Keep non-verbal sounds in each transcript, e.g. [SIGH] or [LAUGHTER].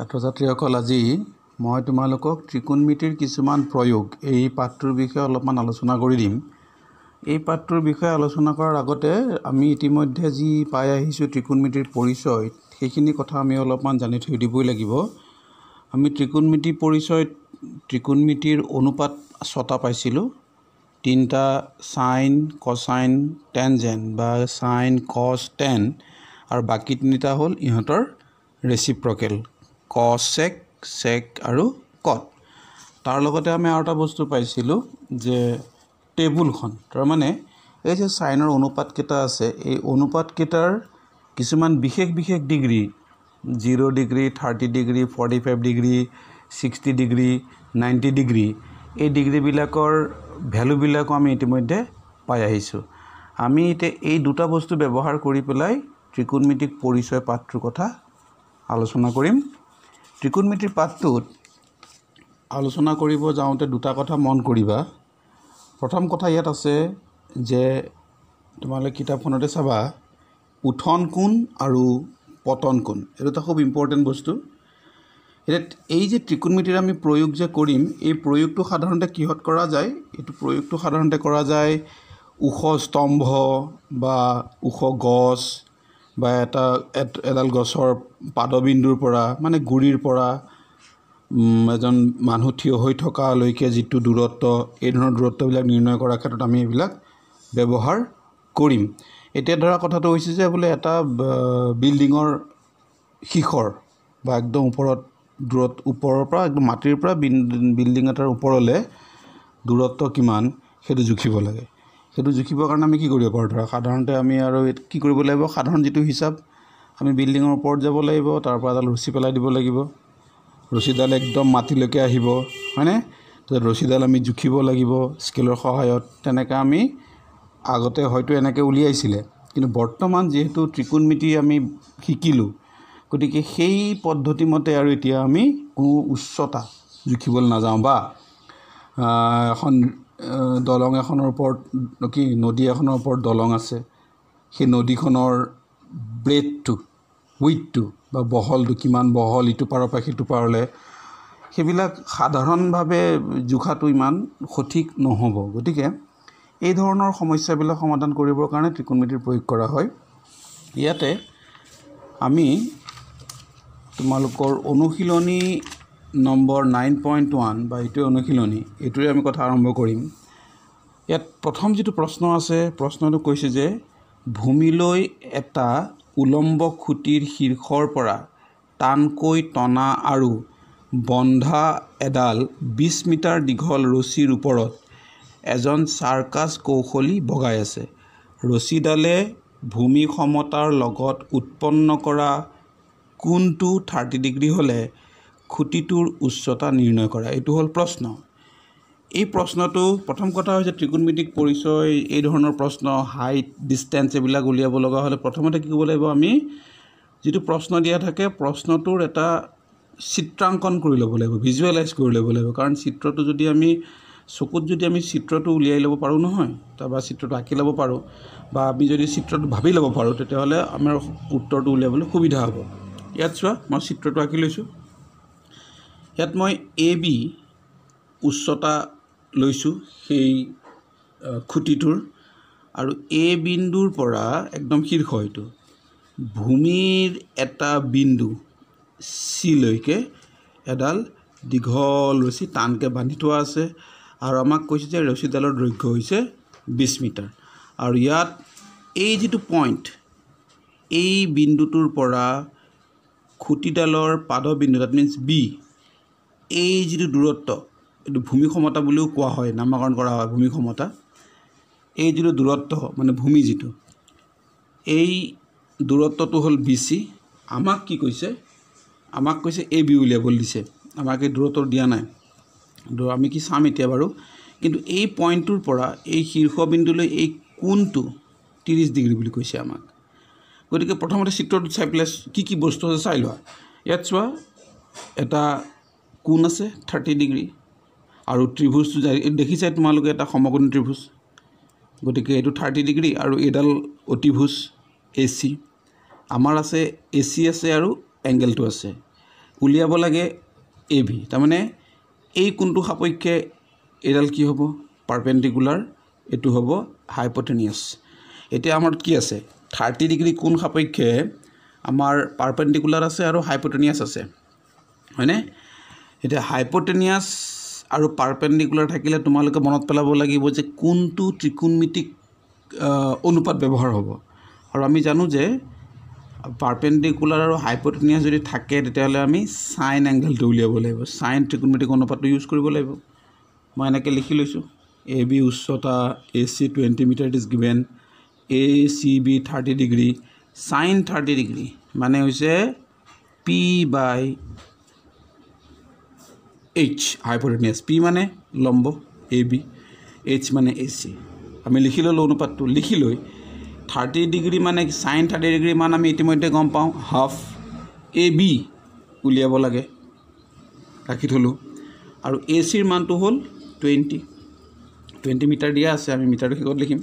ছাত্ৰ ছাত্ৰীসকল আজি মই তোমালোকক ত্ৰিকোণমিতিৰ কিছুমান প্ৰয়োগ এই পাঠটোৰ বিষয়ে অলপমান আলোচনা কৰি দিম এই পাঠটোৰ বিষয়ে আলোচনা কৰাৰ আগতে আমি ইতিমধ্যে যি পাই আহিছোঁ ত্ৰিকোণমিতিৰ পৰিচয় সেইখিনি কথা আমি অলপমান জানি থৈ দিবই লাগিব আমি ত্ৰিকোণমিতি পৰিচয়ত ত্ৰিকোণমিতিৰ অনুপাত ছটা পাইছিলোঁ তিনিটা চাইন কচাইন টেনজেন বা চাইন কছ টেন আৰু বাকী তিনিটা হ'ল ইহঁতৰ ৰেচিপ্ৰকেল ক চেক চেক আৰু কট তাৰ লগতে আমি আৰু এটা বস্তু পাইছিলোঁ যে টেবুলখন তাৰমানে এই যে চাইনৰ অনুপাতকেইটা আছে এই অনুপাতকেইটাৰ কিছুমান বিশেষ বিশেষ degree zero' degree thirty degree forty five degree sixty degree ninety degree এই ডিগ্ৰীবিলাকৰ ভেলুবিলাকো আমি ইতিমধ্যে পাই আহিছোঁ আমি এতিয়া এই দুটা বস্তু ব্যৱহাৰ কৰি পেলাই ত্ৰিকোণমিতিক পৰিচয় পাঠটোৰ কথা আলোচনা কৰিম ত্ৰিকোণমিতিৰ পাঠটোত আলোচনা কৰিব যাওঁতে দুটা কথা মন কৰিবা প্ৰথম কথা ইয়াত আছে যে তোমালোকে কিতাপখনতে চাবা উঠন কোণ আৰু পতন কোণ এইটো এটা খুব ইম্পৰ্টেণ্ট বস্তু এতিয়া এই যে ত্ৰিকোণমিতিৰ আমি প্ৰয়োগ যে কৰিম এই প্ৰয়োগটো সাধাৰণতে কিহত কৰা যায় এইটো প্ৰয়োগটো সাধাৰণতে কৰা যায় ওখ স্তম্ভ বা ওখ গছ বা এটা এডাল গছৰ পাদবিন্দুৰ পৰা মানে গুৰিৰ পৰা এজন মানুহ থিয় হৈ থকালৈকে যিটো দূৰত্ব এই ধৰণৰ দূৰত্ববিলাক নিৰ্ণয় কৰাৰ ক্ষেত্ৰত আমি এইবিলাক ব্যৱহাৰ কৰিম এতিয়া ধৰা কথাটো হৈছে যে বোলে এটা বিল্ডিঙৰ শিখৰ বা একদম ওপৰত দূৰত ওপৰৰ পৰা একদম মাটিৰ পৰা বিল্ডিং এটাৰ ওপৰলৈ দূৰত্ব কিমান সেইটো জুখিব লাগে সেইটো জুখিবৰ কাৰণে আমি কি কৰিব পাৰোঁ ধৰা সাধাৰণতে আমি আৰু কি কৰিব লাগিব সাধাৰণ যিটো হিচাপ আমি বিল্ডিঙৰ ওপৰত যাব লাগিব তাৰপৰা এডাল ৰচি পেলাই দিব লাগিব ৰচিডাল একদম মাটিলৈকে আহিব হয়নে তাৰপিছত ৰচিডাল আমি জুখিব লাগিব স্কেলৰ সহায়ত তেনেকৈ আমি আগতে হয়তো এনেকৈ উলিয়াইছিলে কিন্তু বৰ্তমান যিহেতু ত্ৰিকোণমিতি আমি শিকিলোঁ গতিকে সেই পদ্ধতিমতে আৰু এতিয়া আমি কোনো উচ্চতা জুখিবলৈ নাযাওঁ বা এখন দলং এখনৰ ওপৰত কি নদী এখনৰ ওপৰত দলং আছে সেই নদীখনৰ ব্ৰেথটো উইথটো বা বহলটো কিমান বহল ইটো পাৰৰ পৰা সিটো পাৰলৈ সেইবিলাক সাধাৰণভাৱে জোখাটো ইমান সঠিক নহ'ব গতিকে এই ধৰণৰ সমস্যাবিলাক সমাধান কৰিবৰ কাৰণে ত্ৰিকোণমিতিৰ প্ৰয়োগ কৰা হয় ইয়াতে আমি তোমালোকৰ অনুশীলনী নম্বৰ নাইন পইণ্ট ওৱান বা এইটোৱে অনুশীলনী এইটোৱে আমি কথা আৰম্ভ কৰিম ইয়াত প্ৰথম যিটো প্ৰশ্ন আছে প্ৰশ্নটো কৈছে যে ভূমিলৈ এটা উলম্ব খুঁটিৰ শীৰ্ষৰ পৰা টানকৈ টনা আৰু বন্ধা এডাল বিছ মিটাৰ দীঘল ৰছীৰ ওপৰত এজন চাৰ্কাছ কৌশলী বগাই আছে ৰছীডালে ভূমি সমতাৰ লগত উৎপন্ন কৰা কোনটো থাৰ্টি ডিগ্ৰী হ'লে খুঁটিটোৰ উচ্চতা নিৰ্ণয় কৰা এইটো হ'ল প্ৰশ্ন এই প্ৰশ্নটো প্ৰথম কথা হৈছে ত্ৰিকোণমিতিক পৰিচয় এই ধৰণৰ প্ৰশ্ন হাইট ডিষ্টেঞ্চ এইবিলাক উলিয়াব লগা হ'লে প্ৰথমতে কি ক'ব লাগিব আমি যিটো প্ৰশ্ন দিয়া থাকে প্ৰশ্নটোৰ এটা চিত্ৰাংকন কৰি ল'ব লাগিব ভিজুৱেলাইজ কৰি ল'ব লাগিব কাৰণ চিত্ৰটো যদি আমি চকুত যদি আমি চিত্ৰটো উলিয়াই ল'ব পাৰোঁ নহয় তাৰপৰা চিত্ৰটো আঁকি ল'ব পাৰোঁ বা আমি যদি চিত্ৰটো ভাবি ল'ব পাৰোঁ তেতিয়াহ'লে আমাৰ উত্তৰটো উলিয়াবলৈ সুবিধা হ'ব ইয়াত চোৱা মই চিত্ৰটো আঁকি লৈছোঁ ইয়াত মই এ বি উচ্চতা লৈছোঁ সেই খুঁটিটোৰ আৰু এ বিন্দুৰ পৰা একদম শীৰ্ষ এইটো ভূমিৰ এটা বিন্দু চিলৈকে এডাল দীঘল ৰচি টানকৈ বান্ধি থোৱা আছে আৰু আমাক কৈছে যে ৰচিডালৰ দৈৰ্ঘ্য হৈছে বিছ মিটাৰ আৰু ইয়াত এই যিটো পইণ্ট এই বিন্দুটোৰ পৰা খুঁটিডালৰ পাদ বিন্দু ডেট মিনছ বি এই যিটো দূৰত্ব এইটো ভূমি ক্ষমতা বুলিও কোৱা হয় নামাকৰণ কৰা হয় ভূমি ক্ষমতা এই যিটো দূৰত্ব মানে ভূমি যিটো এই দূৰত্বটো হ'ল বি চি আমাক কি কৈছে আমাক কৈছে এ বি লেবল দিছে আমাক এই দূৰত্ব দিয়া নাই আমি কি চাম এতিয়া বাৰু কিন্তু এই পইণ্টটোৰ পৰা এই শীৰ্ষবিন্দুলৈ এই কোনটো ত্ৰিছ ডিগ্ৰী বুলি কৈছে আমাক গতিকে প্ৰথমতে চিত্ৰটো চাই পেলাই কি কি বস্তু আছে চাই লোৱা ইয়াত চোৱা এটা কোন আছে থাৰ্টি ডিগ্ৰী আৰু ত্ৰিভুজটো দেখিছাই তোমালোকে এটা সমগ্ৰ ত্ৰিভুজ গতিকে এইটো থাৰ্টি ডিগ্ৰী আৰু এইডাল অতিভুজ এ চি আমাৰ আছে এ চি আছে আৰু এংগেলটো আছে উলিয়াব লাগে এ ভি তাৰমানে এই কোনটো সাপেক্ষে এইডাল কি হ'ব পাৰ্পেণ্ডিকুলাৰ এইটো হ'ব হাইপটেনিয়াছ এতিয়া আমাৰ কি আছে থাৰ্টি ডিগ্ৰী কোন সাপেক্ষে আমাৰ পাৰ্পেণ্ডিকুলাৰ আছে আৰু হাইপ'টেনিয়াছ আছে হয়নে এতিয়া হাইপটেনিয়াছ আৰু পাৰপেণ্ডিকুলাৰ থাকিলে তোমালোকে মনত পেলাব লাগিব যে কোনটো ত্ৰিকোণমিতিক অনুপাত ব্যৱহাৰ হ'ব আৰু আমি জানো যে পাৰপেণ্ডিকুলাৰ আৰু হাইপটেনিয়াছ যদি থাকে তেতিয়াহ'লে আমি চাইন এংগেলটো উলিয়াব লাগিব চাইন ত্ৰিকোণমিতিক অনুপাতটো ইউজ কৰিব লাগিব মই এনেকৈ লিখি লৈছোঁ এ বি উচ্চতা A C twenty metre is given A C B thirty degree sine thirty degree মানে হৈছে P by H hypotenuse P মানে লম্ব এ বি এইচ মানে এ চি আমি লিখি ল'লোঁ অনুপাতটো লিখি লৈ থাৰ্টি ডিগ্ৰী মানে চাইন থাৰ্টি ডিগ্ৰী মান আমি ইতিমধ্যে গম পাওঁ হাফ এ বি উলিয়াব লাগে ৰাখি থ'লোঁ আৰু এ চিৰ মানটো হ'ল টুৱেণ্টি টুৱেণ্টি মিটাৰ দিয়া আছে আমি মিটাৰটো শেষত লিখিম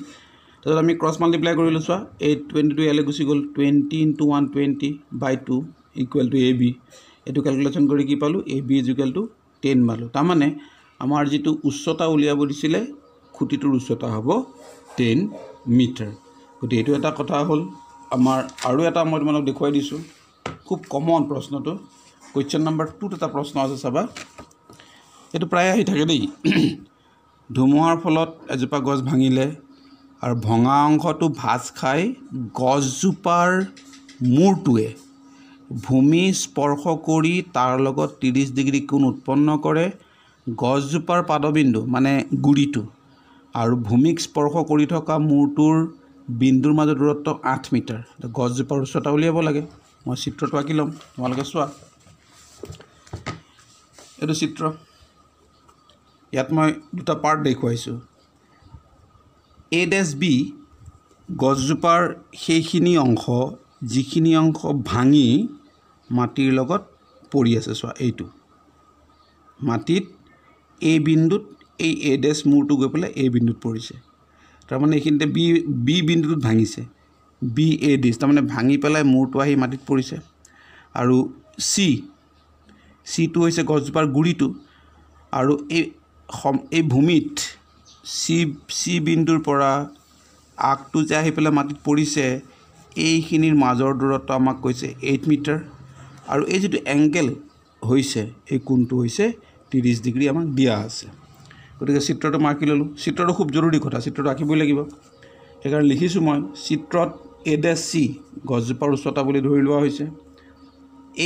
তাৰপিছত আমি ক্ৰছ মাল্টিপ্লাই কৰিলোঁ চোৱা এই টুৱেণ্টিটো ইয়ালৈ গুচি গ'ল twenty into one twenty by two equal to A B এইটো কেলকুলেশ্যন কৰি কি পালোঁ A B equal to ten মালো তাৰমানে আমাৰ যিটো উচ্চতা উলিয়াব দিছিলে খুঁটিটোৰ উচ্চতা হ'ব টেন মিটাৰ গতিকে এইটো এটা কথা হ'ল আমাৰ আৰু এটা মই তোমালোকক দেখুৱাই দিছোঁ খুব কমন প্ৰশ্নটো কুৱেশ্যন নাম্বাৰ টুত এটা প্ৰশ্ন আছে চাবা এইটো প্ৰায় আহি থাকে দেই [CLEARS THROAT] ধুমুহাৰ ফলত এজোপা গছ ভাঙিলে আৰু ভঙা অংশটো ভাজ খাই গছজোপাৰ মূৰটোৱে ভূমি স্পৰ্শ কৰি তাৰ লগত ত্ৰিছ ডিগ্ৰী কোণ উৎপন্ন কৰে গছজোপাৰ পাদবিন্দু মানে গুৰিটো আৰু ভূমিক স্পৰ্শ কৰি থকা মূৰটোৰ বিন্দুৰ মাজৰ দূৰত্ব আঠ মিটাৰ গছজোপাৰ উচ্চতা উলিয়াব লাগে মই চিত্ৰটো আঁকি ল'ম তোমালোকে চোৱা এইটো চিত্ৰ ইয়াত মই দুটা পাৰ্ট দেখুৱাইছোঁ এ ডেছ বি গছজোপাৰ সেইখিনি অংশ যিখিনি অংশ ভাঙি মাটিৰ লগত পৰি আছে চোৱা এইটো মাটিত এই বিন্দুত এই এ ডেচ মূৰটো গৈ পেলাই এই বিন্দুত পৰিছে তাৰমানে এইখিনিতে বি বি বিন্দুটোত ভাঙিছে বি এ ডেচ তাৰমানে ভাঙি পেলাই মূৰটো আহি মাটিত পৰিছে আৰু চি চিটো হৈছে গছজোপাৰ গুৰিটো আৰু এই সম এই ভূমিত চি চি বিন্দুৰ পৰা আগটো যে আহি পেলাই মাটিত পৰিছে এইখিনিৰ মাজৰ দূৰত্ব আমাক কৈছে এইট মিটাৰ আৰু এই যিটো এংগেল হৈছে এই কোনটো হৈছে ত্ৰিছ ডিগ্ৰী আমাক দিয়া আছে গতিকে চিত্ৰটো মই আঁকি ল'লোঁ চিত্ৰটো খুব জৰুৰী কথা চিত্ৰটো আঁকিবই লাগিব সেইকাৰণে লিখিছোঁ মই চিত্ৰত এ ডেছ চি গছজোপাৰ উচ্চতা বুলি ধৰি লোৱা হৈছে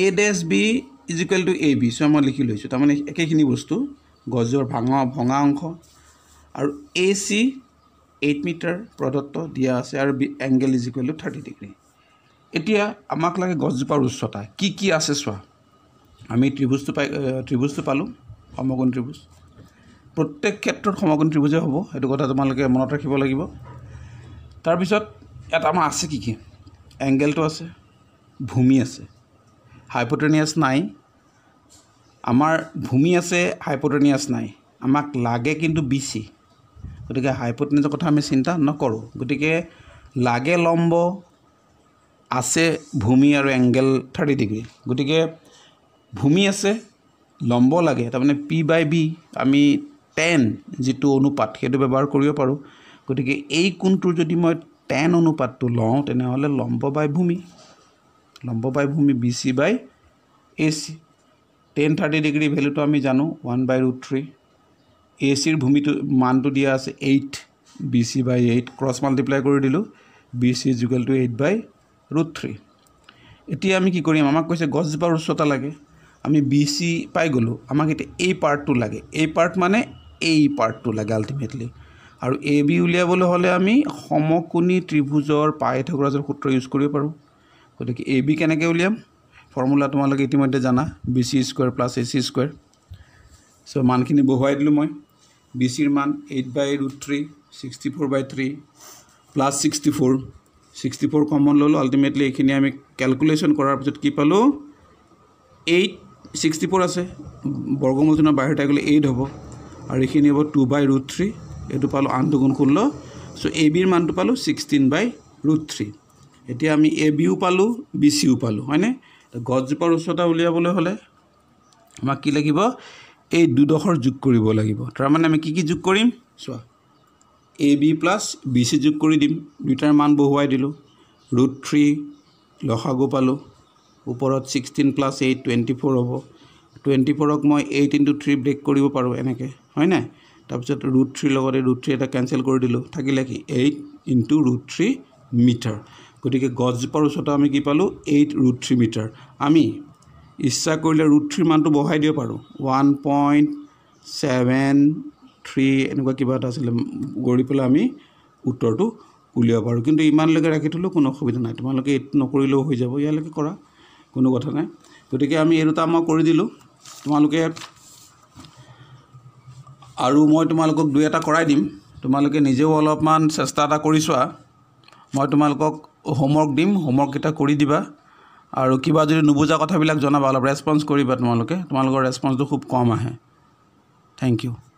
A dash B equal to A B so' মই লিখি লৈছোঁ তাৰমানে একেখিনি বস্তু গছজোপাৰ ভাঙা ভঙা অংশ আৰু এ চি এইট মিটাৰ প্ৰদত্ত দিয়া আছে আৰু angle is equal to thirty degree এতিয়া আমাক লাগে গছজোপাৰ উচ্চতা কি কি আছে চোৱা আমি ত্ৰিভুজটো পাই ত্ৰিভুজটো পালোঁ সমগণ ত্ৰিভুজ প্ৰত্যেক ক্ষেত্ৰত সমগণ ত্ৰিভুজে হ'ব সেইটো কথা তোমালোকে মনত ৰাখিব লাগিব তাৰপিছত ইয়াত আমাৰ আছে কি কি এংগেলটো আছে ভূমি আছে হাইপ'টেনিয়াছ নাই আমাৰ ভূমি আছে হাইপ'টেনিয়াছ নাই আমাক লাগে কিন্তু বি চি গতিকে হাইপটেনিউজৰ কথা আমি চিন্তা নকৰোঁ গতিকে লাগে লম্ব আছে ভূমি আৰু এংগেল থাৰ্টি ডিগ্ৰী গতিকে ভূমি আছে লম্ব লাগে তাৰমানে পি বাই বি আমি টেন যিটো অনুপাত সেইটো ব্যৱহাৰ কৰিব পাৰোঁ গতিকে এই কোনটোৰ যদি মই টেন অনুপাতটো লওঁ তেনেহ'লে লম্ব বাই ভূমি লম্ব বাই ভূমি B C by A C tan thirty degree ভেলুটো আমি জানো one by root three A চিৰ ভূমিটো মানটো দিয়া আছে eight B C by eight cross multiply কৰি দিলোঁ B C equal to eight by root three এতিয়া আমি কি কৰিম আমাক কৈছে গছজোপাৰ উচ্চতা লাগে আমি বি চি পাই গ'লোঁ আমাক এতিয়া এই পাৰ্টটো লাগে এই পাৰ্ট মানে এই পাৰ্টটো লাগে আল্টিমেটলি আৰু এ বি উলিয়াবলৈ হ'লে আমি সমকোণি ত্ৰিভুজৰ পাই থগৰাজৰ সূত্ৰ ইউজ কৰিব পাৰোঁ গতিকে এ বি কেনেকৈ উলিয়াম ফৰ্মুলা তোমালোকে ইতিমধ্যে জানা B C square plus A C square so' মানখিনি বহুৱাই দিলোঁ মই বিচিৰ মান eight by root three sixty four by three plus sixty four sixty four common ল'লোঁ আল্টিমেটলি এইখিনি আমি কেলকুলেশ্যন কৰাৰ পিছত কি পালোঁ এইট ছিক্সটি ফ'ৰ আছে বৰ্গমোচনৰ বাহিৰত থাকিলে এইট হ'ব আৰু এইখিনি হ'ব টু বাই ৰুট থ্ৰী এইটো পালোঁ আন দুগুণ ষোল্ল ছ' এ বিৰ মানটো পালোঁ ছিক্সটিন বাই ৰুট থ্ৰী এতিয়া আমি এ বিও পালোঁ বি চিও পালোঁ হয়নে গছজোপাৰ উচ্চতা উলিয়াবলৈ হ'লে আমাক কি লাগিব এই দুডোখৰ যোগ কৰিব লাগিব তাৰমানে আমি কি কি যোগ কৰিম চোৱা A B plus B C যোগ কৰি দিম দুইটাৰ মান বহুৱাই দিলোঁ ৰুট থ্ৰী লসাগু পালোঁ ওপৰত sixteen plus eight twenty four হ'ব টুৱেণ্টি ফ'ৰক মই এইট ইণ্টু থ্ৰী ব্ৰেক কৰিব পাৰোঁ এনেকৈ হয় নাই তাৰপিছত ৰুট থ্ৰীৰ লগতে ৰুট থ্ৰী এটা কেঞ্চেল কৰি দিলোঁ থাকিলে কি eight into root three metre গতিকে গছজোপাৰ ওচৰত আমি কি পালোঁ এইট ৰুট থ্ৰী মিটাৰ আমি ইচ্ছা কৰিলে ৰুট থ্ৰীৰ মানটো বঢ়াই দিব পাৰোঁ ওৱান পইণ্ট ছেভেন থ্ৰী এনেকুৱা কিবা এটা আছিলে গঢ়ি পেলাই আমি উত্তৰটো উলিয়াব পাৰোঁ কিন্তু ইমানলৈকে ৰাখি থ'লেও কোনো অসুবিধা নাই তোমালোকে এইটো নকৰিলেও হৈ যাব ইয়ালৈকে কৰা কোনো কথা নাই গতিকে আমি এই দুটা মই কৰি দিলোঁ তোমালোকে আৰু মই তোমালোকক দুই এটা কৰাই দিম তোমালোকে নিজেও অলপমান চেষ্টা এটা কৰি মই তোমালোকক হোমৱৰ্ক দিম হোমৱৰ্ককেইটা কৰি দিবা আৰু কিবা যদি নুবুজা কথাবিলাক জনাবা অলপ ৰেছপঞ্চ কৰিবা তোমালোকে তোমালোকৰ ৰেছপঞ্চটো খুব কম আহে থেংক ইউ